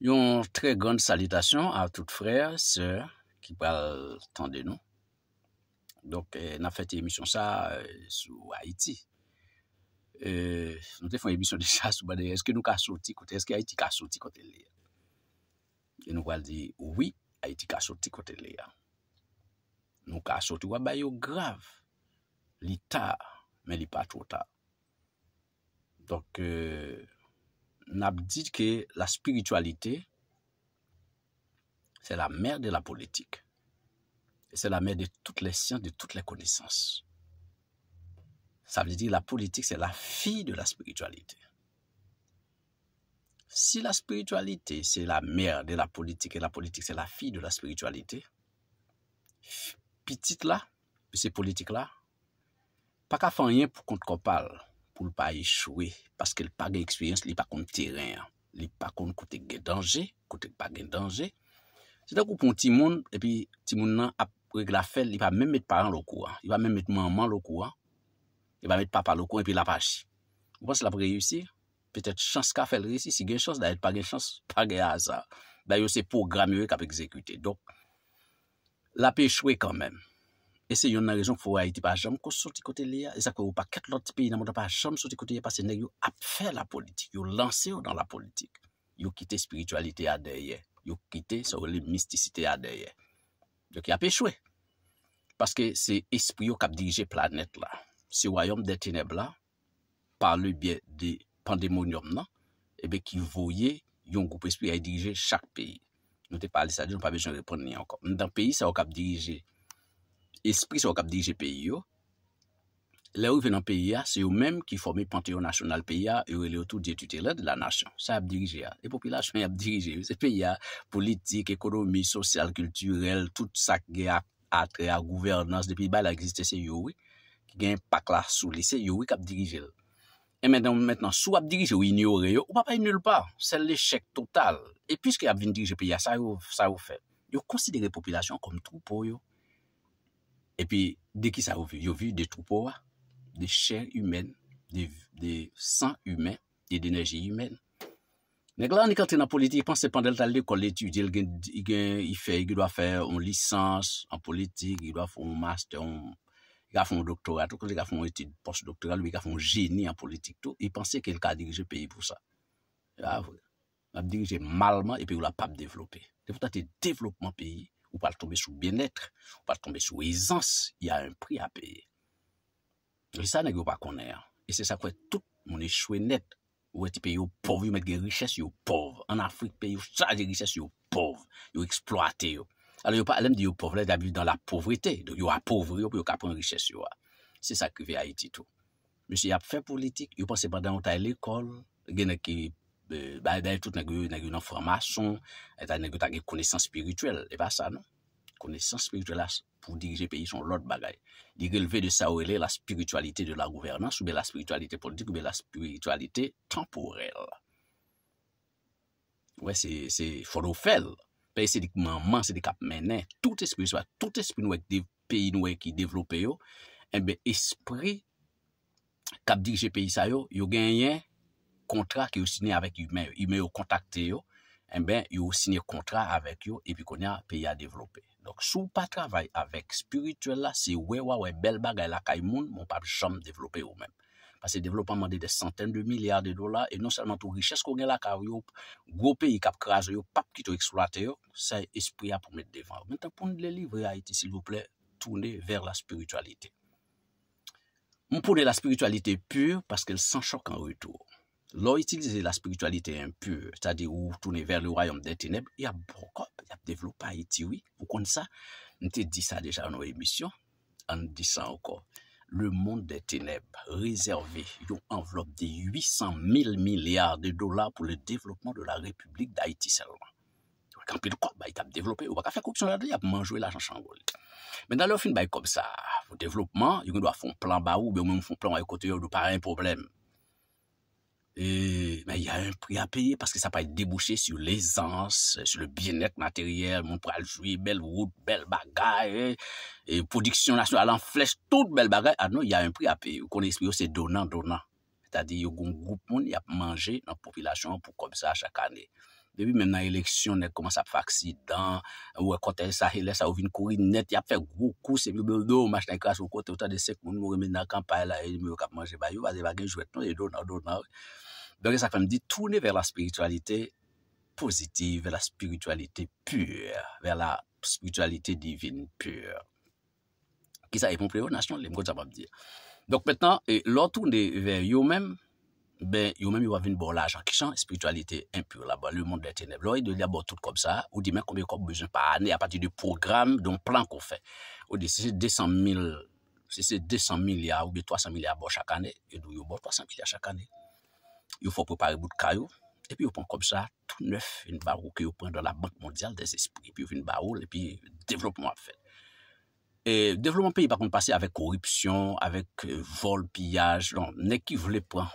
Yon tre gand salitasyon a tout frey, se, ki pal tan de nou. Dok, euh, na fete emisyon sa euh, sou Haiti. Euh, nou te fwen emisyon de chasou, ba de eske nou ka soti kote, eske Haiti ka soti kote le ya. E nou wal di, oui, Haiti ka soti kote le ya. Nou ka soti, wabay yo grav. Li ta, men li pa tro ta. Dok, n'a dit que la spiritualité, c'est la mère de la politique. Et c'est la mère de toutes les sciences, de toutes les connaissances. Ça veut dire la politique, c'est la fille de la spiritualité. Si la spiritualité, c'est la mère de la politique et la politique, c'est la fille de la spiritualité, petite là, ces politiques là, pas qu'à faire rien pour qu'on parle. pou l pa e choui, paske l pa gen eksperyans li pa kon teren, li pa kon kote gen danje, kote gen danje, se da kou pon timoun, e pi timoun nan ap rege la fel, li pa men met paran lo kou, li pa men met maman lo kou, li pa met papa lo kou, e pi la pa chi. Mwen se la pou reyusir, petet chans ka fel reyusir, si gen chans, da et pa gen chans, pa gen aza, da yo se pou gramyewe kap ekzekute. Dok, la pe choui kanmen. E se yon nan rejon fwo a iti pa jom, ko soti kote le ya, e sa kwa ou pa ket loti peyi nan mwanda pa jom soti kote le ya, pa se nen yon ap fè la politik, yon lanse yon nan la politik. Yon kite spiritualite a deye, yon kite sorili misticite a deye. Yon ki ap e chwe, paske se espri yon kap dirije planet la, se wayom de teneb la, parle biye de pandemonium nan, ebe ki voye yon goup espri a yon dirije chak peyi. Nou te pale sa di, nou pa bejyon repon ni ankon. Mwen dan peyi se wak ap dirije Esprit sa wak ap dirije peyi yo, le ou venan peyi ya, se yo menm ki formi panteyo nasyonal peyi ya, yo e le otou diye tutelè de la nasyon. Sa ap dirije ya. E popi la chmen ap dirije yo. Se peyi ya, politik, ekonomi, sosyal, kulturel, tout sak ge a atre, a gouvernance, depi ba la egzite se yo we, ki gen pak la souli, se yo we kap dirije yo. E menm nou, menm nou, sou ap dirije yo, inyo re yo, ou pa paye nul pa. Se l'échec total. E piskè ap vin dirije peyi ya, sa yo fe. Yo konsidere popi lasyon konm troupo yo. E pi deki sa ouvi, yovi de troupe ouwa, de chèr humèn, de san humèn, de denerji humèn. Nèk la an yi kante nan politik, yi panse pandel ta lè kol etu, yi dwa fè yon lisans an politik, yi dwa fè yon master, yi dwa fè yon doktorat, yi dwa fè yon etu post doktorat, yi dwa fè yon geni an politik. Yi panse kelka dirije peyi pou sa. Mab dirije malman, yi peyi wap ap devlopè. Te fote ati devlopman peyi. Ou pa l tombe sou benetre, ou pa l tombe sou ezans, y a yon pri a peye. E sa nan yo pa koner. E se sa kwe tout moun e chwe net, ou eti pe yo pov, yo met gen riches yo pov. An Afrik pe yo sa gen riches yo pov, yo eksploate yo. Ale yo pa alem di yo pov, le d'abil dan la povrete, yo apovre yo pou yo kapren riches yo a. Se sa ki ve Haiti tou. Mwen se y ap fe politik, yo pan se pa den an ta l ekol, gen e ki... bè, bè, tout nè gwen nan formasyon, etan nè gwen tan gen koneysan spirituel, e ba sa, non? Koneysan spirituel as, pou dirije peyi son lot bagay. Dirije lve de sa ou ele, la spiritualite de la gouvernance, oube la spiritualite politik, oube la spiritualite temporel. Ouè, se, se, fodo fel, peyi se dikmanman, se dik ap menen, tout espri, tout espri noue, peyi noue ki devlope yo, eh enbe, espri, kap dirije peyi sa yo, yo genyen, contrat qu'ils ont signé avec humain, humain m'ont contacté yo, eh ben ils ont signé contrat avec eux et puis qu'on a pays à développer. Donc sous pas travail avec spirituel là, c'est ouais ouais ouais belle bagaille la caïmoun, mon pas jamais développer ou même. Parce que le développement des centaines de milliards de dollars et non seulement toute richesse qu'on a là car yo gros pays cap crase yo pas qui exploiter ça, c'est esprit à pour mettre devant. Maintenant pour nous les livrer Haïti s'il vous plaît, tourner vers la spiritualité. On prône la spiritualité pure parce qu'elle s'en choque en retour. Lo itilize la spiritualite impur, sade ou toune ver le rayon de teneb, yap brokop, yap devlopan itiwi. Ou kon sa, nte di sa deja an ou emisyon, an di san ou kon, le moun de teneb, rezervé, yon envelop de 800 mil milyard de dolar pou le devlopman de la republik da iti selon. Ou ak anpe de kon, bayi tap devlopan, ou baka fè kouksyon, yon ap manjwe la chan chan gol. Men dan le ou fin bayi kom sa, pou devlopman, yon gwen do a fon plan ba ou, be ou mwen fon plan wè kote yo, ou do parè yon probleme. Mais ben, il y a un prix à payer parce que ça peut être débouché sur l'aisance, sur le bien-être matériel, mon pral jouer, belle route, belle bagaille, et production nationale en flèche, toute belle bagaille. Ah non, il y a un prix à payer. Vous connaissez, c'est donnant, donnant. C'est-à-dire, il y a un groupe qui a mangé dans la population pour comme ça chaque année. epi men nan eleksyon ne koman sa pa fa aksidan, ou e kote sa helen sa ouvin kori net, ya pa fe gwo kous, epi mwen do manj nan kwa sou kote, ou ta de sek mwen mwen mwen nan kampay la, epi mwen yo kap manje bayo, waze bagen jwet nou, e donan, donan. Donan sa kwen mdi, toune ver la spiritualite pozitiv, ver la spiritualite pur, ver la spiritualite divin pur. Kisa epon preyo, nasyon lem kwa tsa pa mdi. Donk metan, lor toune ver yo menm, ben, yo même yo va venir bon l'argent qui chante, spiritualité impure là-bas, le monde des ténèbres. Là, de y tout comme ça, ou dit, mais combien qu'on besoin par année à partir du programme, d'un plan qu'on fait. Ou dit, si c'est 200 milliards ou bien 300 milliards chaque année, il doit bon 300 milliards chaque année. Il faut préparer bout de caillou, et puis on prend comme ça, tout neuf, une barre que on prend dans la Banque mondiale des esprits, et puis une barre, et puis développement à fait Et développement pays, par contre, passer avec corruption, avec euh, vol, pillage, non, n'est qui voulait prendre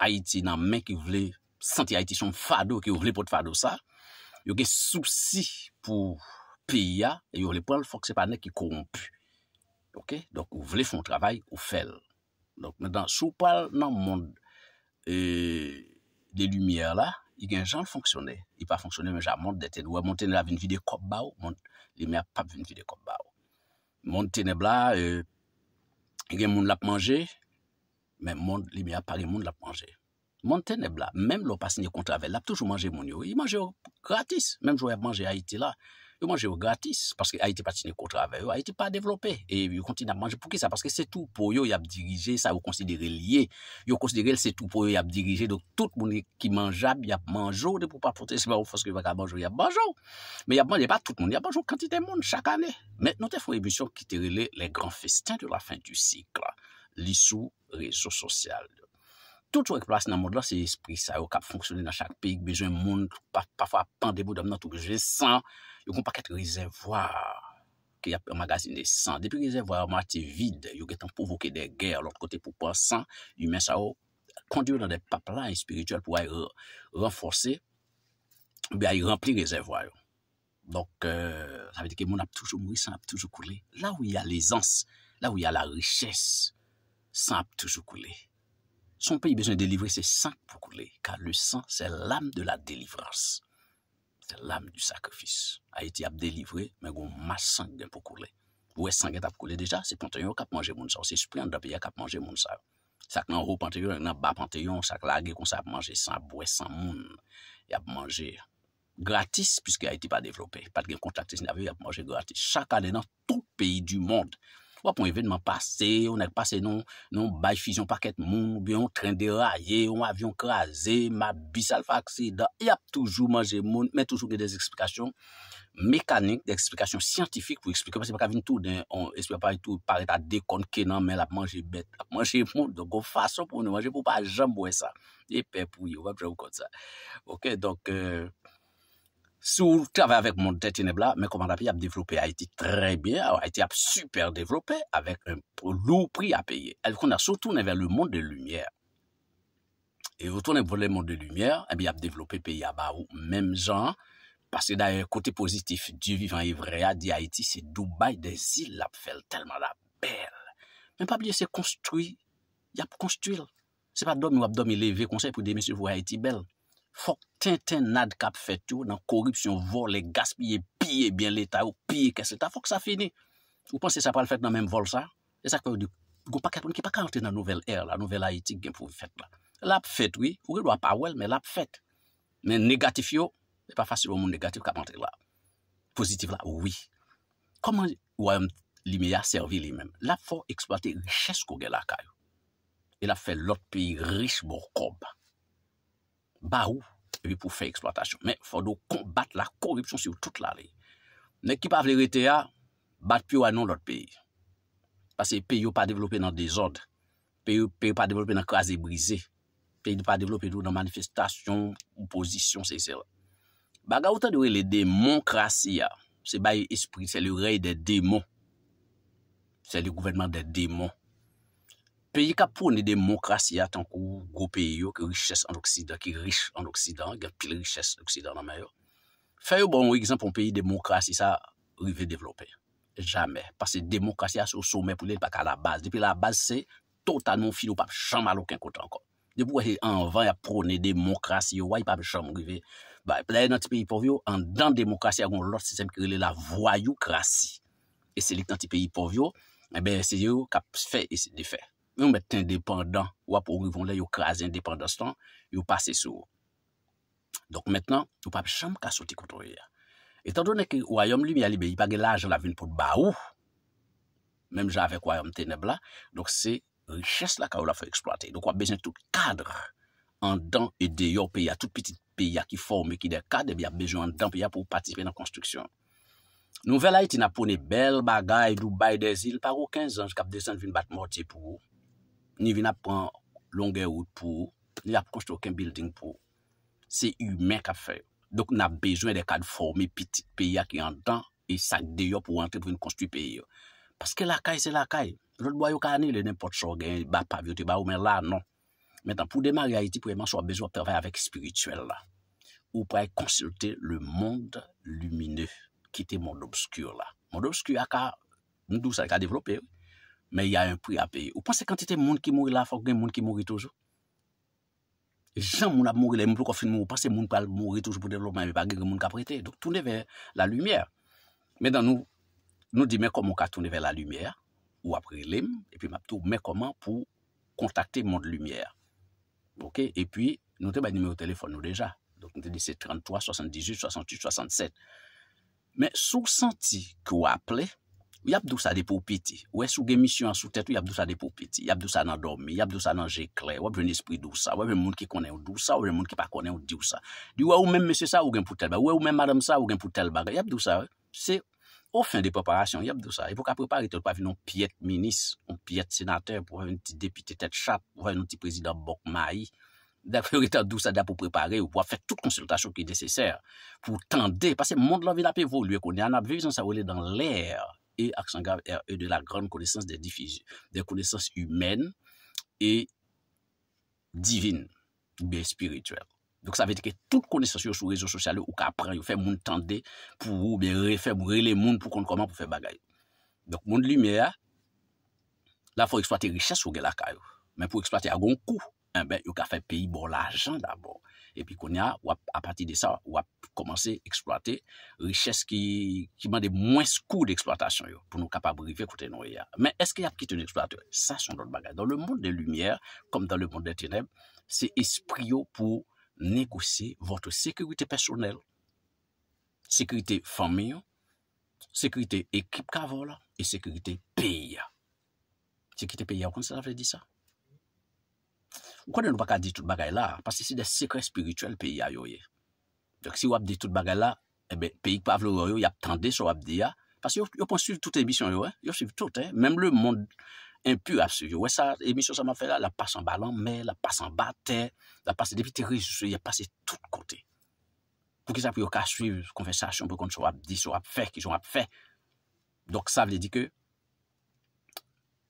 Haïti nan men ki vle senti Haïti chon fado ki ou vle pot fado sa, yo ke souci pou piya, e yo le pwal fok se pa ne ki korompu. Ok, donk ou vle fon travay ou fel. Donk men dan sou pwal nan moun e, de lumiè la, i gen jan fonksyonè. I pa fonksyonè men jan moun deten. Ou moun tene la vin vide kop ba ou, moun li mè ap pap vin vide kop ba ou. Moun tene bla, e, gen moun lap manje, men moun li mi ap pale, moun l ap manje. Moun teneb la, menm l ou pa sinye kontravel, l ap toujou manje moun yo, y manje yo gratis. Menm jou y ap manje a ite la, yo manje yo gratis, paske a ite pa sinye kontravel, yo a ite pa devloppe, e yon kontine ap manje pou ki sa, paske se tou pou yo y ap dirije, sa yo konsidere liye, yo konsidere se tou pou yo y ap dirije, do tout moun ki manjab, y ap manjou, de pou pa pote, se pa ou foske y ap manjou, y ap manjou, men y ap manje pa tout moun, y ap manjou kantite moun ch rejou sosyal. Toutou ekplase nan moun la, se espri sa yo kap fonksyonne nan chak peyik, bejwen moun pafwa pandebo dam nan touge san, yo kon pa ket rezervwa ki ap magasine san. Depi rezervwa yo mati vide, yo getan pouvoke de gèr, l'ot kote pou pan san, yu men sa yo kondyo nan de paplay espirituel pou ay renforse be ay rempli rezervwa yo. Donk, sa euh, ve de ke moun ap toujou mou, san ap toujou koule. La ou y a lezans, la ou y a la richesse, San ap toujou koule. Son peyi bezwen delivre se san pou koule. Ka le san se lam de la delivras. Se lam du sakofis. A eti ap delivre men goun ma san gen pou koule. Bouwe san gen ap koule deja. Se panteyon kap manje moun sa. Se souple yon drape ya kap manje moun sa. Sak nan rou panteyon, nan ba panteyon. Sak la gen konsa ap manje san. Bouwe san moun. Yap e manje gratis. Piske a eti pa devlope. Pat gen kontrakte sin avyo yap manje gratis. Chak ane nan tout peyi du moun. Wap mwen evèdman pase, ou nèk pase nou non bayfizyon pakèt moun, biyon train derayè, ou mwen avyon krasè, mwen bisal faksè, yap toujou manje moun, mè toujou kè des eksplikasyon mekanik, des eksplikasyon siyantifik pou eksplikasyon. Mwen se mwen kavine tout, mwen espè pa yon tout, parè ta dekont kè nan mèl ap manje bet, ap manje moun, donkou fason pou mwen manje pou pa jambouè sa. Yè e pe pou yon, wap jè ou kòt sa. Ok, donk... Euh, si vous travaillez avec mon tête nebla mais comment pays a développé Haïti très bien, Haïti a super développé avec un lourd prix à payer. Elle qu'on a surtout vers le monde de lumière. Et vous tournez vers le monde de lumière, et eh bien, a développé pays à bas ou même genre. Parce que d'ailleurs, côté positif, Dieu vivant est vrai, Haïti, c'est Dubaï des îles, la fait tellement la belle. Mais pas oublier, c'est construit. Il a construit. C'est pas d'homme ou d'homme élevé, conseil pour des messieurs, vous Haïti belle. Fok ten ten nad kap fet yo nan korupsyon, vol, le gasp, ye piye bien l'Etat, ou piye kes etat, fok sa fini. Ou pon se sa pral fet nan menm vol sa, e sa kwa ou di, goun pa kèpon, ki pa kante nan nouvel er, nouvel haitik gen pou fet la. Lap fet, oui, ou e do ap awel, men lap fet. Men negatif yo, e pa fasi bon moun negatif kap ante la. Pozitif la, oui. Koman ou a yon li miya servi li menm? Lap fò eksploate yon chesko gen la kayo. E la fè lot pi riche bon kobba. Barou, epi pou fè eksploatasyon. Men, fò do konbate la korupsyon sou tout la le. Nè ki pa vle rete ya, bat pi ou anon lot peyi. Pase peyi ou pa devlope nan dezod. Peyi ou pa devlope nan krasi brise. Peyi ou pa devlope nan manifestasyon, oposisyon, se y se. Ba ga ou tan diwe ah. le demokrasi ya. Se bayi espri, se le rey de demon. Se le gouvenman de demon. Peyi ka pou ne demokrasi ya tankou gwo peyi yo ki riches an oksidan, ki rich an oksidan, gen pil riches an oksidan an mayo. Fè yo bon wè gizan pou peyi demokrasi sa rive developè. Jamè. Pase demokrasi ya sou soumè pou lè pa ka la baz. Depè la baz se, total moun filo pap chanm alokan koutan kon. Depè wè se an van ya pou ne demokrasi yo, wè yi pap chanm rive. Bè, plè nan ti peyi povyo, an dan demokrasi ya goun lot sistem ki rele la vwayou krasi. E selik nan ti peyi povyo, e bè se yo kap eh Yon met t'independant, wap ou rivon lè, yon krasi independant ston, yon pase sou. Dok maintenant, yon pap chanm ka soti koutou yè. Etan donè ki wayom li mi alibè, yon pa ge laj an la vin pou ba ou. Mem javek wayom teneb la, dok se riches la ka ou la fè eksploate. Dok wap bejen tout kadre an dan edè yon piya, tout pitit piya ki formè ki de kadre, bi ap bejen an dan piya pou patipe nan konstruksyon. Nouvel la iti na pounè bel bagay, dou bay de zil, par ou 15 an, jik ap desen vin bat morti pou ou. ni prendre pren longue route pour, ni la construit aucun building pour. C'est humain qu'a fait. Donc, n'a besoin de cadres formés, petit pays qui en dedans, et ça d'ailleurs pour entrer pour construire pays. Parce que la caille, c'est la caille. L'autre bois, il y a n'importe quoi, il pas a pas de mais là, non. Maintenant, pour démarrer Haïti, pour vraiment, soit besoin de travailler avec spirituel, là. Ou pour consulter le monde lumineux, qui le monde obscur, là. Monde obscur, il a qu'à, nous, ça, men y a yon pri a peyi. Ou pan se kantite moun ki mouri la, fok gen moun ki mouri toujou? Jan moun ap mouri la, moun pou kon fin moun, ou pan se moun kal mouri toujou pou devlopman, mwen pa gen moun ka prete. Donk toune ve la lumièr. Mè dan nou, nou di mè kon mou ka toune ve la lumièr, ou apre lèm, epi map tou mè konman pou kontakte moun lumièr. Ok? Epi nou te bè nime ou telefon nou deja. Donk nou te di se 33, 78, 68, 67. Mè sou senti kou aple, yap dousa de pou piti, ou e sou gen misyon sou tet ou yap dousa de pou piti, yap dousa nan dormi, yap dousa nan jekle, wap ven espri dousa, wap ven moun ki konen ou dousa, wap ven moun ki pa konen ou dousa, di wap ou men mese sa ou gen pou telba, ou wap ou men madame sa ou gen pou telba yap dousa, se ou fin de preparasyon, yap dousa, e pou ka prepare pou avin nou piyet minis, nou piyet senater pou avin nou ti depite tet chat, pou avin nou ti prezidor bok mayi dèk fè ou reta dousa dèk pou prepare ou pou avin tout konsultasyon ki desesey E aksan gav e de la gran konesans de konesans ymen e divin be espirituel. Donk sa ve teke tout konesans yo sou rezo sosyal yo ou ka apren yo fe moun tande pou ou be refembrele moun pou konkoman pou fe bagay. Donk moun lumi a, la fo eksploate riches yo ge la kayo. Men pou eksploate agon kou, en eh ben yo ka fe peyi bon la jan da bon. et puis à partir de ça on a commencé à exploiter richesse qui qui ont des moins coûts d'exploitation pour nous capables de côté nous mais est-ce qu'il y a qui est un exploiteur ça dans le bagage. dans le monde des lumières comme dans le monde des ténèbres c'est esprit pour négocier votre sécurité personnelle sécurité famille sécurité équipe cavola et sécurité pays sécurité pays comment ça ça pou konen nou pa ka di tout bagay la, pasi si de sekre spirituel pe ya yo ye. Jok si wap di tout bagay la, ebe, eh pe yik pa avlo yo yo, yap tende sou wap di ya, pasi yo pon suiv tout emisyon yo, eh. yo suiv tout, eh. menm le moun impu ap suiv yo, wesa emisyon sa mwap fe la, la pasan ba lanme, la pasan ba ten, la pasan, depi teresou, yap pasen tout kote. Pou ki sa pou yo ka suiv konfesasyon, pou kon sou wap di, sou wap fe, ki sou wap fe. Jok sa vle di ke,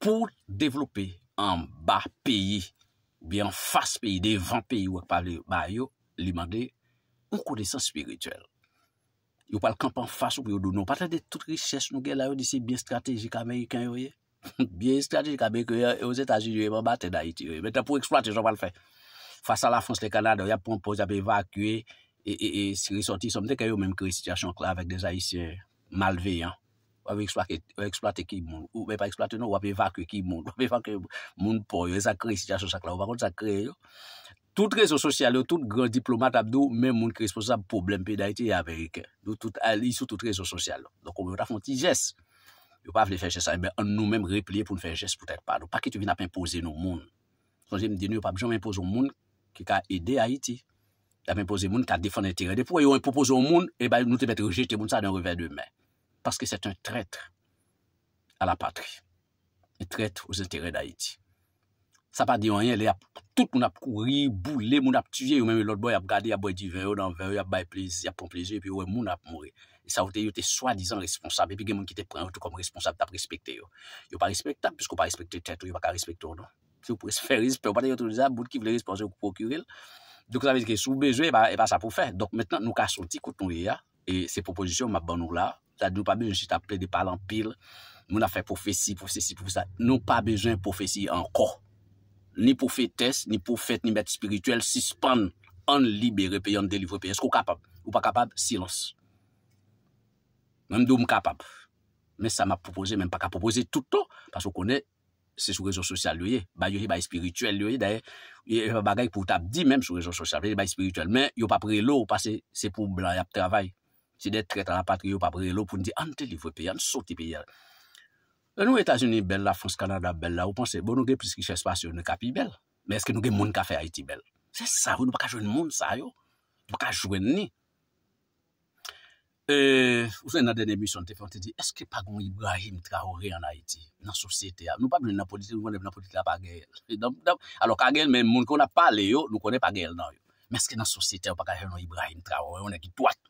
pou devlopi an ba peyi Bi an fass peyi, de 20 peyi wak pa li, ba yo li mande, ou kou desan spirituel. Yo pal kampan fass wak yo do nou. Patè de tout richèche nou gen la yo, disi, biye strategik Amerikan yo ye. Biye strategik Amerikan yo, yo zetajil yo e ban batè da iti yo. Metè pou eksploatè, jom wal fè. Fasa la Frans, le Kanade, yo ya pompos, ya be evaküe. E si risoti, somde ke yo menm kre sityasyon kre avèk de zayisyen malveyan. wè pa eksploate ki moun, wè pa eksploate nou, wè pa evakwe ki moun, wè pa evakwe moun pou yo, e sa kre yon situasyon sakla, wè pa kon sa kre yo. Euh, tout rezo sosyal yo, tout gron diplomat ap do, mè moun ki responsable pou blèm pi da iti ya Amerike. Yo tout al, yisou tout rezo sosyal yo. Donk ou mè wè ta foun ti jes. Yo pa vle fè jes an, mè an nou mèm replie pou nou fè jes pou tèk pa. Do pa ki tu vin ap impose nou moun. Son jè m di nou yo pa, joun mè impose moun ki ka ede a iti. Joun mè impose moun ki ka defan etire de pou. Parce que c'est un traître à la patrie. Un traître aux intérêts d'Haïti. Ça pas dit rien. Toutes moun ap kouri, boulé, moun ap tuyé. Ou même l'autre boy ap gade, y a boy divin, y a bon plaisir, y a bon plaisir, et puis y a moun ap mouré. Ça ou t'es soi-disant responsable. Et puis y a moun ki te pren tout comme responsable d'ap respecter yo. Yo pa respectable, puisque yo pa respecter traître, yo pa ka respecteur non. Si yo pou es faire risque, yo pa te yotre disa, bout ki vle risponje, yo pou kouril. Donc ça veut dire que sous besoin, y eh eh a pas ça pou faire. Noun pa bejoun jit aple de palan pil Moun a fe profesi, profesi, profesi Noun pa bejoun profesi anko Ni profetes, ni profet, ni met spirituel Sispan an libere pe, an delivre pe Esko kapab, ou pa kapab, silos Mwen mdou m kapab Men sa m ap propose, men m pa kapap Propose touto, pas ou kone Se sou rezon sosyal yoye, bayo yoye baye spirituel yoye Daye, yoye yoye bagay pou tap di Men sou rezon sosyal yoye baye spirituel Men yop ap relo, pas se pou blan yap travay Si de tretan apatriyo pa brelo pou ndi ante livwe peye, an soti peye. E nou Etasyouni bel la, Frans Kanada bel la, ou panse, bo nou gen plis ki chespa se yo ne kapi bel. Men eske nou gen moun ka fe Haiti bel. Se savou, nou pa ka jwen moun sa yo. Nou pa ka jwen ni. E, Ose nan dene misyon te fante di, eske pa goun Ibrahim Traoré an Haiti nan sosyete ya? Nou pa goun nan politik, nou goun nan politik la pa gèl. Alo ka gèl men moun kon a pale yo, nou konen pa gèl nan yo. Men eske nan sosyete yo pa ka gèl nan Ibrahim Traoré, ou ne ki toate.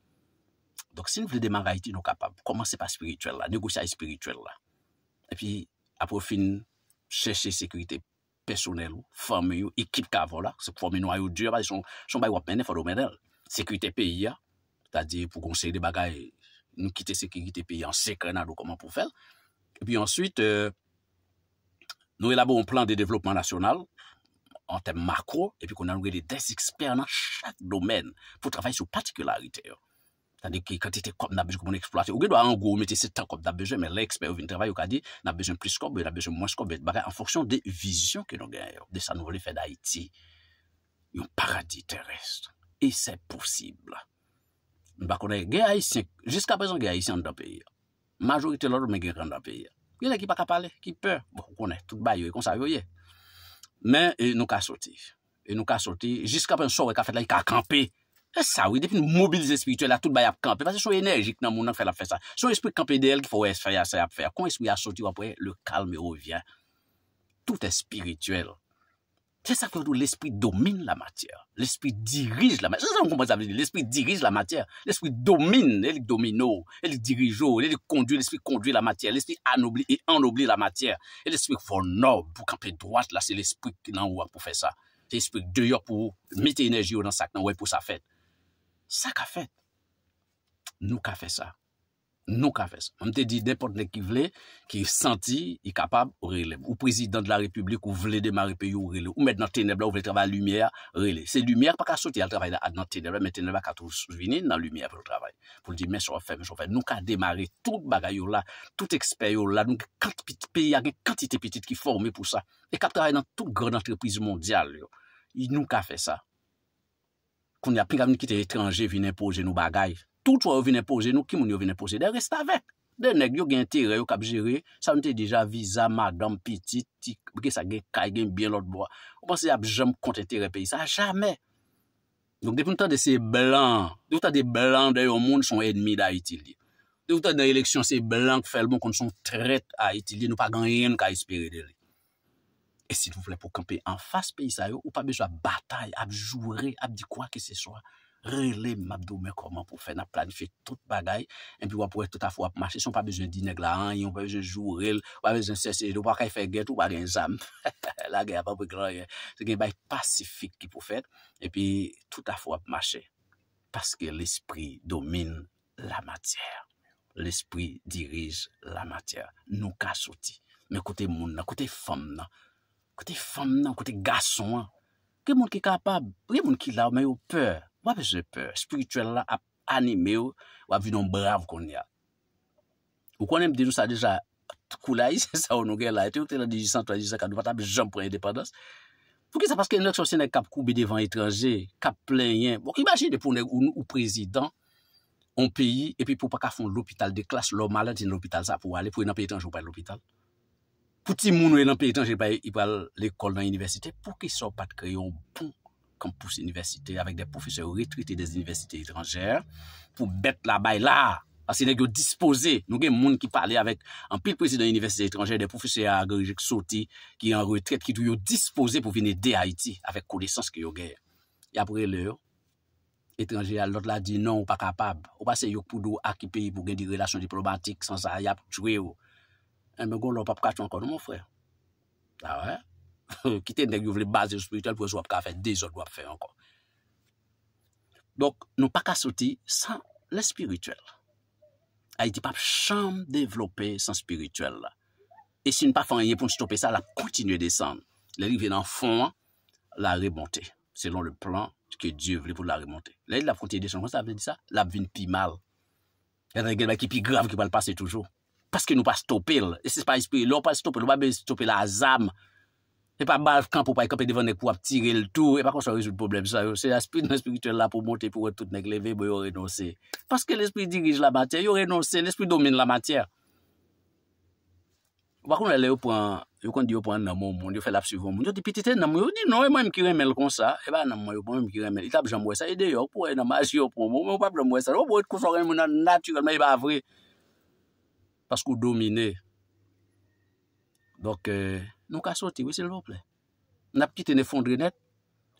Donk si nou vle deman gaiti nou kapab, koman se pa spirituel la, negosye spirituel la. Epi, aprofin, chese sekurite personel, formeyou, ekip kavola, sep formey nou ayou dure, chon bay wap mene, fadou mene, sekurite peyi ya, tade pou konser de bagay, nou kite sekurite peyi, an sekre nan nou koman pou fel. Epi answite, nou elabo un plan de devlopman nasyonal, an tem makro, epi kon an oure de des eksper nan chak domen, pou travay sou patikularite yo. Tande ki, kwen te te kop nan bejou kwen moun eksploate. Ou gen do a an gou, ou mette se ten kop nan bejou, men lè eksper ou vin trebay ou ka di, nan bejou mpri skop, bejou mwen skop, bejou mwen skop. Bakè, an fonksyon de vizyon ki nou gen yo, de sa nou voli fè d'Haïti, yon paradis terestre. E sè pwosibla. Bakè, gen Haïtien, jiska prezant gen Haïtien an da peyi. Majorite lor mwen gen gen an da peyi. Gen lè ki pa ka pale, ki pe, bon konè, tout bay yo, kon sa yo ye. Men, nou ka soti. Nou ka s E sa ou, depi nou mobilize espirituel la tout bay ap kampe. Pase sou enerjik nan mounan fè la fè sa. Sou espri kampe de el ki fò wè fè ya sa ap fè. Kon espri a soti wap wè, le kalme wò vyen. Tout espirituel. Tè sa fè dou l'espri domine la matyè. L'espri dirij la matyè. Sè sa nou kompensabili, l'espri dirij la matyè. L'espri domine, el domine ou. El dirij ou, el kondue, l'espri kondue la matyè. L'espri anobli, e anobli la matyè. E l'espri fò nou, pou kampe doat, la se l' Sa ka fèt? Nou ka fèt sa. Nou ka fèt sa. Mwen te di, depot nek ki vle, ki senti, i kapab, re le. Ou prezident de la republik, ou vle demare pe yo, ou re le. Ou mèd nan teneb la, ou vle travè a lumiè, re le. Se lumiè, pa ka soti al travè nan teneb la, mè teneb la katou svinè, nan lumiè pou yo travè. Pou li di, mè sò fè, mè sò fè. Nou ka demare tout bagay yo la, tout ekspert yo la, nou ki kant piti pe ya, ki kantite piti ki forme pou Koun ya pin ka vini kit e etranje vini poje nou bagay. Tout wè wè wè vini poje nou, ki moun yo vini poje, de rest avek. De neg yo gen tere yo kap jere, sa mwen te deja viza madame pititik, beke sa gen kay gen byen lot bo. Ou pa se ap jem konten tere peyi, sa jamè. Donk depen ta de se blan, depen ta de blan de yo moun son enmi da itil di. Depen ta de eleksyon se blan k fèl bon kon son tret a itil di, nou pa gen yen ka espere de li. E si nou vle pou kampe an fas pe yisa yo, ou pa bejwa batay, ap jure, ap di kwa ke se so, rele mabdoumen koman pou fe nan planife tout bagay, en pi wap pou e tout afou ap mache, se ou pa bejwen dinek la an, ou pa bejwen jurel, ou pa bejwen sese, ou pa kaj fe ghet ou pa gen zam, la gen ap ap pe kloye, se gen bay pasifik ki pou fe, e pi tout afou ap mache, paske l'esprit domine la matyere, l'esprit dirij la matyere, nou ka soti, men kote moun nan, kote fom nan, Kote fam nan, kote gason an. Kè moun ki kapab, kè moun ki la ou may ou pèr. Wapè se pèr? Spirituel lan ap anime ou ap vi non brav kon ya. Ou konen mdenou sa deja kou la yi, se sa ou nou gen la. E te ou kote la 1813, 1815, anou pata bi jom prenye depan dos. Fou ki sa paske en lèk so se nè kap koube devan etranje, kap plen yen. Ou ki imagine pou nè ou nou ou prezident, on peyi, epi pou pa ka fon l'opital de klas, lò malè di l'opital sa pou wale, pou en api etranje ou pa l'opital. Pouti moun wè nan pi etranjè pa yi pral l'ekol nan yi universite pou ki sou pat kreyon pou campus yi universite avèk de poufise retrite de yi universite etranjè pou bet la bay la. Asi nèk yo dispose, nou gen moun ki pale avèk an pil presi de yi universite etranjè, de poufise agregèk soti ki yi an retrete ki tou yo dispose pou vini de Haiti avèk kou desans ki yo gen. Y apre lè, etranjè alot la di non ou pa kapab. Ou pa se yo pou do akipè yi pou gen di relasyon diplomatik sans aya pou tjwe ou. Eh, mais gon l'on pas carton encore mon frère ah ouais quitter nèg yo vle base spirituelle pour soit à faire des autres à faire encore donc nous pas qu'à sortir sans le spirituel Haïti ah, pas chambre développer sans spirituel et si nous pas faire rien pour stopper ça la continuer descendre les rivières dans fond la remonter selon le plan que Dieu voulait pour la remonter. Là, la frontière descend, ça veut dire ça? La vine pi mal. Il y a des qui pi grave qui va le passer toujours. Paske nou pa stopel. E se pa ispiri lou pa stopel, nou pa be stopel la zam. E pa bal fkan pou pa ekap e devan e kou ap tirel tou. E pa kon so rezout problem sa yo. Se la sprit nou espirituè la pou monte pou ou tout negleve bo yo renonsè. Paske l'espirit dirij la matyè, yo renonsè. L'espirit domine la matyè. Wakou nou alè yo pran, yo kon di yo pran nan moun moun, yo fè la psivoun moun. Yo di pitite nan moun, yo di nou e mwen mkiremel kon sa. E ba nan mwen yo pran mwen mkiremel. E tab jan mwen sa, e de yo pou e nan mwen as yo pran moun. Mwen parce qu'on domine. Donc, euh, nous avons sorti, oui, s'il vous plaît. Nous avons quitté l'effondre net,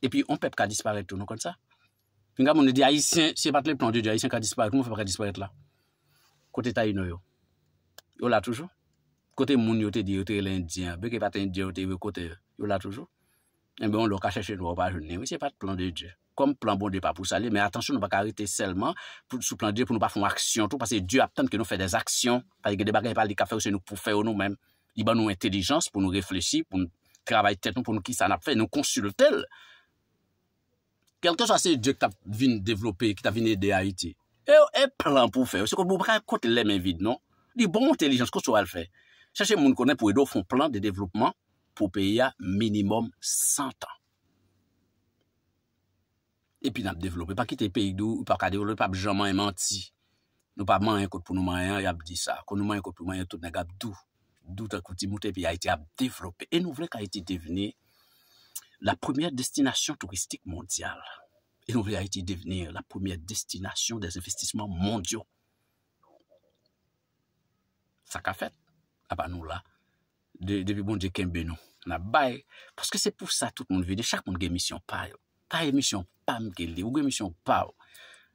et puis on peut disparaître tout, nous, comme ça. Puis on avons dit, Haïtien, c'est pas le plan de Dieu, Haïtien qui a disparu, comment on peut disparaître là? Côté Taïno, yo. Yo là toujours. Côté Moun, yo te dit, te l'indien, beke pas l'indien, yo te yo côté, yo là toujours. Et eh ben on l'a caché chez nous, on va pas jouer, oui, c'est pas le plan de Dieu. plan bon de pa pou sali, men atensyon nou bak a rete selman, pou sou plan de de pou nou pa fon aksyon, tout, pase diyo aptan ke nou fe des aksyon, pale ge de bagay pal di ka fe ou se nou pou fe ou nou men, i ban nou entelijans pou nou reflechi, pou nou travay teton, pou nou ki sa nap fe, nou konsultel, kelte sa se diyo ki ta vin devlope, ki ta vin ede a iti, e yo e plan pou fe, se kon mou baka kote lè men vide, non, di bon entelijans, kote sou al fe, chache moun konen pou edo fon plan de devlopman, pou pe ya minimum 100 an, Epi nan ap devlope, pa ki te pe yi dou, pa ka devlope, pa ap jaman yi manti. Nou pa man yi kot pou nou man yi, ap di sa. Kon nou man yi kot pou nou man yi, tout nan yi ap dou. Dou ta kouti mouten, epi ya iti ap devlope. E nou vle ka iti deveni la premiye destinasyon turistik mondyal. E nou vle ya iti deveni la premiye destinasyon des investisman mondyon. Sa ka fet? A ah pa nou la. Depi bon diye kembe nou. Na bay. Paske se pou sa tout moun vide, chak moun gen misyon payo. Ta e misyon PAM ke li, ou gen misyon PAU.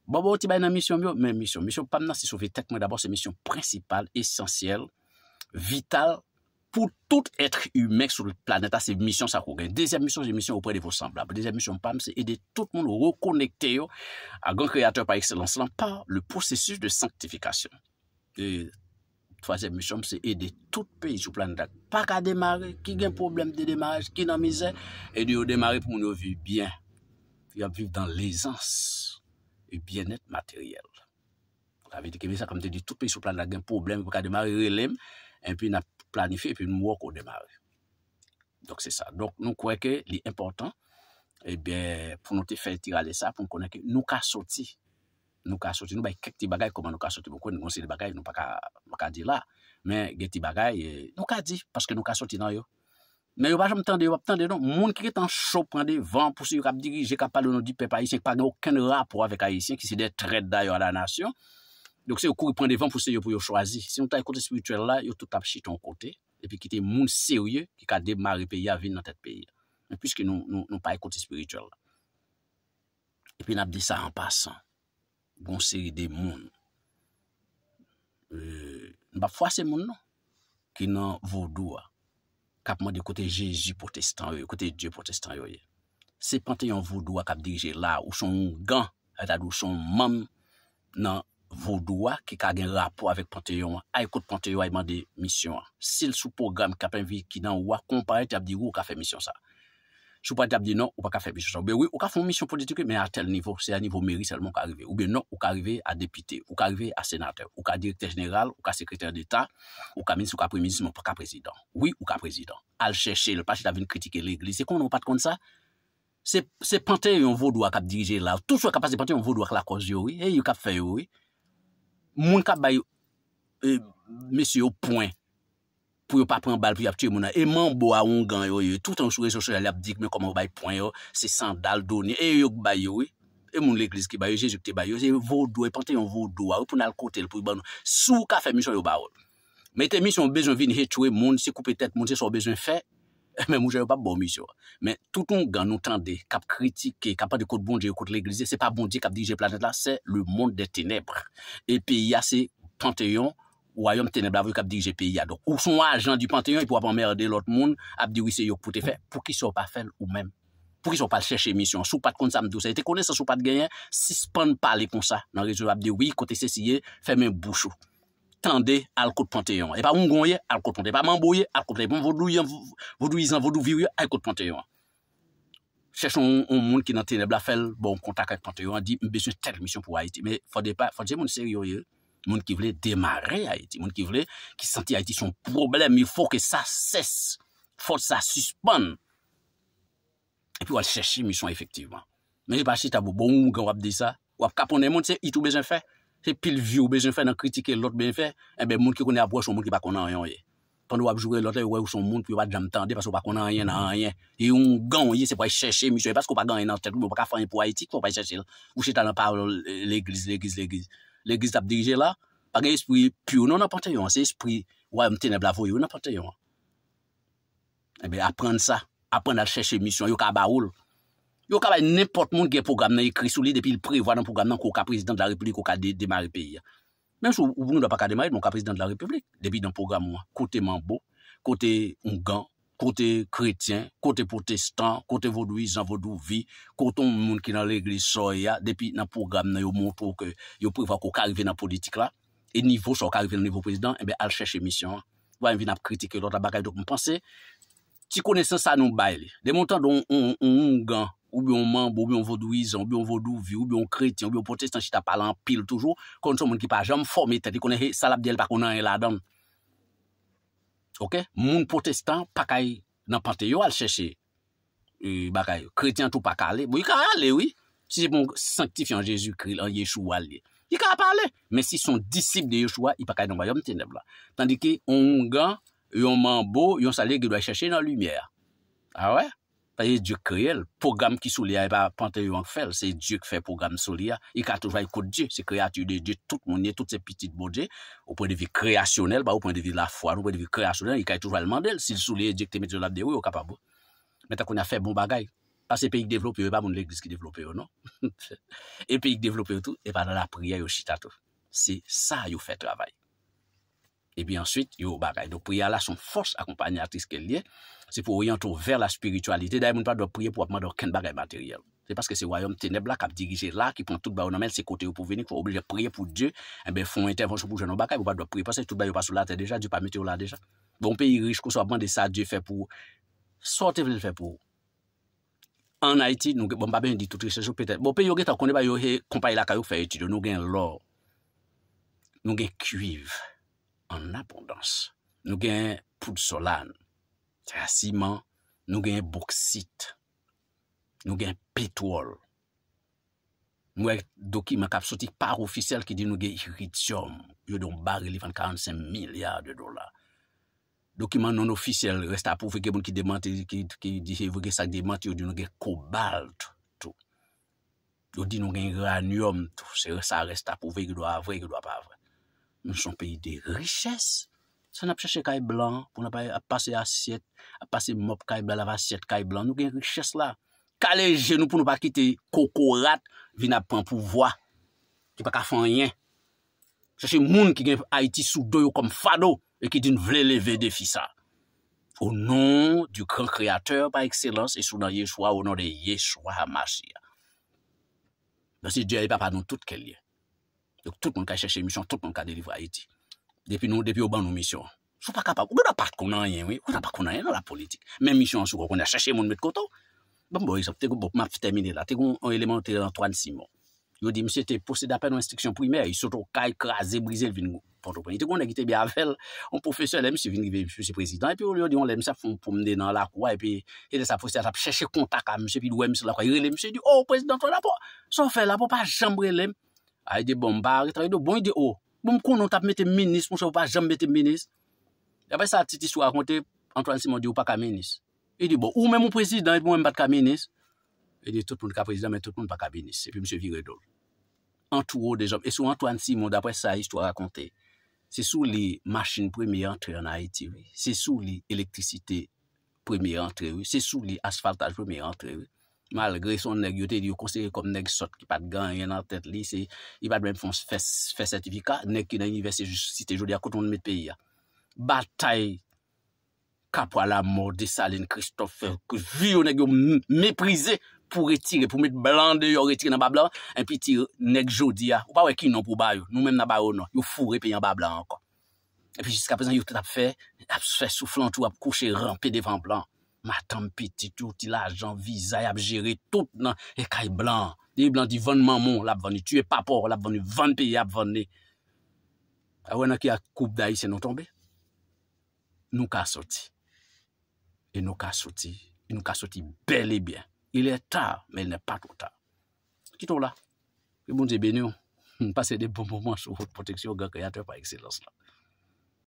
Bo bo ti bay nan misyon miyo, men misyon PAM nan se soufitek. Mwen d'abord se misyon prinsipal, esensyel, vital, pou tout etre humek sou l'planeta. Se misyon sa kou gen. Dezyen misyon, se misyon ou pre de vos semblable. Dezyen misyon PAM se ede tout moun ou rekonekte yo a gon kreator pa ekselans lan. Par le prosesus de sanktifikasyon. E toazen misyon se ede tout peyi sou planeta. Pa ka demare, ki gen probleme de demare, ki nan mizè, edi ou demare pou moun ou vi bien. ya viv dan leizans, e bienet materyel. Avè di keme sa, kam te di, tout pi sou plan la gen problem, pou ka demare relèm, en pi na planife, en pi nou wò ko demare. Dok se sa. Dok nou kweke, li important, e eh bè, pou nou te fè tirade sa, pou nou konè ke, nou ka soti. Nou ka soti. Nou bè, kek ti bagay, koman nou ka soti, pou kwen nou gonsi de bagay, nou pa ka di la, men gen ti bagay, eh, nou ka di, paske nou ka soti nan yo. Men yo wajan mtande, yo wap tande don, moun ki ke tan chope prende van pou se yo kap dirije, kap pale non dipe pa Aisyen, kap pale nou ken rapor avek Aisyen, ki se de tred dayo an la nasyon. Dok se yo kou yu prende van pou se yo pou yo chwazi. Se yon ta ekote spirituel la, yo tout ap chiton kote, epi kite moun serye ki ka demari pe ya vin nan tet peyi. Men pwiske nou pa ekote spirituel la. Epi nap di sa an pasan, bon seri de moun. Mbap fwa se moun nou, ki nan vodoua. kap man de kote Jeji protestant yo, kote Je protestant yo ye. Se Panthéon Voudoua kap dirije la, ou son gan, ou son mam nan Voudoua, ki ka gen rapor avek Panthéon, a ykote Panthéon a yman de misyon. Sil sou program kapen vi, ki nan wak kompare te ap di wou ka fe misyon sa. chou pa di ap di nan, ou pa ka febi chou chou. Be wè, ou ka fon misyon politikè, men a tel nivou, se a nivou meri selman ka arive. Ou be nan, ou ka arive a depité, ou ka arive a senater, ou ka direkte general, ou ka sekretèr d'état, ou ka minis, ou ka premisisman, ou ka prezident. Ou wè, ou ka prezident. Al chè chè, lè pa chè ta ven kritike l'Eglise. Se kon nou pat kon sa, se pantè yon vodou akap dirije la, tou chou akap pas de pantè yon vodou ak la koz yow, e yon kap fe yow, moun kap bay yon, mè pou yo pa pran bal pou yo ap tue moun an, e man bo a on gan yo yo, tout an soure soure alap dik men koman wabay pon yo, se san dal do ni, e yo k bayo yo, e moun l'Eglise ki bayo, jesu k te bayo, se yon vodou, e pante yon vodou a, ou pou nan l'kote, sou ka fe misyon yo ba ol, me te misyon bejoun vin, he tue moun, se koupe tet, moun se sou bejoun fe, e men mou jayon pa bo misyon, men tout an gan nou tande, kap kritike, kap pa de kote bon di, kote l'Eglise, se pa bon di Ou a yon tenebla vwe k ap dirije piya do. Ou son waj nan di panteyon, i pou ap ammerde lout moun, ap dirije se yo k pote fe, pou ki sou pa fel ou men. Pou ki sou pa l chèche misyon, sou pat kon sa mdou sa. E te konè sa sou pat genyen, si span pale kon sa, nan rezou ap dirije kote se siye, femen bouchou. Tande al kote panteyon. E pa un gounye, al kote panteyon. E pa man bouye, al kote panteyon. Vodou yon, vodou izan, vodou viryo, al kote panteyon. Chèche yon moun ki nan tenebla fel, bon kontak Moun ki vle demare Haiti. Moun ki vle ki senti Haiti son problem. Mi fò ke sa ses. Fò sa suspane. E pi wè lè chèchi mi son efektivman. Men jè pa chèchè tabou bon moun ki wè ap di sa. Wè ap kaponè moun, se itou bejen fè. Se pil vyo bejen fè nan kritike lòt bejen fè. E ben moun ki konè ap wè son moun ki pa konan yon yè. Pando wè ap jwè lòt lè wè ou son moun ki wè jamtande. Pas wè pa konan yon nan yon. E yon gan yon se pa chèchè mi son. E pas wè pa gan yon nan tèdou. Moun Le gizap dirije la, pa ge espri pi ou nan apante yon, se espri woy mtene blavo yon apante yon. Ebe, apren sa, apren al chèche misyon, yon ka ba oul. Yon ka bay nèmpot moun gen program nan yi krisou li, depi l prevoan nan program nan kou ka prezident la republik, kou ka demare pe yon. Men sou, ou moun nou da pa ka demare, moun ka prezident la republik, depi nan program moun. Kote mambou, kote mgan, Kote kretyen, kote protestant, kote vodouizan, vodouvi, kote moun ki nan l'eglis soy ya, depi nan program nan yo montou ke yo priwa ko ka arrive nan politik la, e nivou so ka arrive nan nivou prezident, e eh be al chèche misyon. Voyen vi nan kritike louta bagay dòk mpansè. Ti kone san sa nou bay li. De moun tan don on nougan, ou bi on mambou, ou bi on vodouizan, ou bi on vodouvi, ou bi on kretyen, ou bi on protestant, si ta palan pil toujou, kon son moun ki pa jèm fòm etè, di konen he salab dièl pa konen he ladan. Ok, moun protestant pa ka yi nan pante yo al chèche E baka yi, kretiyan tou pa ka ale Bo yi ka ale, oui Si bon, sanctifyan Jésus-Christ, an Yechoua li Yi ka a pale, men si son disip de Yechoua Yi pa ka yi nan bayom tenebla Tandiki, on ungan, yon manbo, yon sale Ge doy chèche nan lumiè A ah we? Ta yè diò kreèl, pògam ki sou liya e eh ba pante yon fèl, se diò ki fè pògam sou liya, i ka toujwa yikout diò, se kreati yon diò, diò tout mounye, bon eh bon, oh, non? tout se eh pitit bodje, ou pwè de vi kreasyonel, ba ou pwè de vi la fwa, ou pwè de vi kreasyonel, i ka yi toujwa yil mandel, si sou liya diò ki te mette yon labdè ou, yo kapabou. Metta kon ya fè bon bagay, pa se pe yik devlopè yo, e ba moun lèk dis ki devlopè yo, non? E pe yik devlopè yo tou, e ba la pria yo chita tou, se sa yo fè travay. E bi answit, yo bagay. Do priya la son fos akompanyatris ke liye. Se pou oyento ver la spiritualite. Da e moun pa do priye pou apman do ken bagay materyel. Se paske se wayom teneb la kap dirije la. Ki pon tout ba ou namel se kote ou pou veni. Kwa oubile priye pou Diyo. Ebe fon etevansyo pou jenou bakay. Pou pa do priye pasen. Tout ba yo pasou la te deja. Diyo pa meti ou la deja. Bon pe yi risko so apman de sa Diyo fe pou. Sote veni fe pou. An Aiti, nou ge bon baben yi ditoutri. Se sou pete. Bon pe yo ge ta konde ba yo he kom an abondans. Nou gen poud solan, rasyman, nou gen boksit, nou gen petwol, nou gen dokiman kap soti par ofisel ki di nou gen hiritsyom, yon don bare livan 45 milyard de dola. Dokiman non ofisel resta pouve ke bon ki demante ki di che vwege sak demante, yon di nou gen kobalt, yon di nou gen ranyom, se sa resta pouve, yon do ap avre, Nou chan peyi de riches. San ap chache kay blan pou nou ap pase asyet, ap pase mop kay blan, av asyet kay blan. Nou gen riches la. Kale gen nou pou nou pa kite kokorat vin ap pen pou vwa. Ti pa ka fanyen. Chache moun ki gen Haiti sou do yo kom fado e ki din vle leve defisa. Ou nou du kran kreator pa ekselans e sou nan yeshoa ou nou de yeshoa ha magia. Basi diye li pa pa nou tout ke liye. tout moun ka chèche mission, tout moun ka délivre ha iti. Depi nou, depi ou ban nou mission. Sou pa kapab, ou gè nan part konan yen, oui, ou gè nan part konan yen nan la politik. Men mission sou kò, konan chèche moun mèd koto, bon, bon, yon sòp, te gò, mòp mèp fè temine la, te gò, on elemente lè l'Antoine Simon. Yon di, msè te pose d'apèd ou instriksyon primè, yon sòtò kaj krasè, brise l'vin nou, pon tòpèni. Te gò, yon ne gite bi avèl, on profese lè, msè vin givè, msè prez A yi de bon bar, yi tra yi de bon, yi de oh, bon m konon tap metem menis, moun chavou pa jem metem menis. E apre sa, titi sou akonte, Antoine Simon di ou pa ka menis. Yi de bon, ou men mou prezident, yi bon men bat ka menis. Yi de tout moun ka prezident, men tout moun pa ka menis. E pi msè virè dol. An tou ou de jom. E sou Antoine Simon, d'apre sa, histou akonte, se sou li maschine premye antre an Haiti, wè. Se sou li elektrisite premye antre, wè. Se sou li asfaltaj premye antre, wè. Malgre son neg yote diyo konseye kom neg sot ki pat ganye nan tet li se, i pat mwen fons fes, fes etivika, neg ki nan yon yon yon yon yon yon yon yon, batay kapwa la morde salen Kristoffer, ki vi yon neg yon meprize pou retire, pou met blande yon retire nan ba blan, en pi tire neg jodi ya, ou pa we ki yon nan pou bayo, nou men nan bayo nan, yon fure pe yon ba blan anko. En pi jiska pe zan yon te tap fe, ap fes soufflan tou ap kouche rampi devan blan. Matan peti, touti la, janvi, zay ap jere, tout nan, e kay blan. E blan di van mamon, lap vane, tue papor, lap vane, vane pe yap vane. A wè nan ki a koup da yi se nou tombe? Nou ka soti. E nou ka soti. E nou ka soti bel e bien. Il e ta, men el ne pa tou ta. Kito la. E bon zebe nyon. Mpase de bon mouman sou wot proteksyon gwa kwe yate pa eksilans la.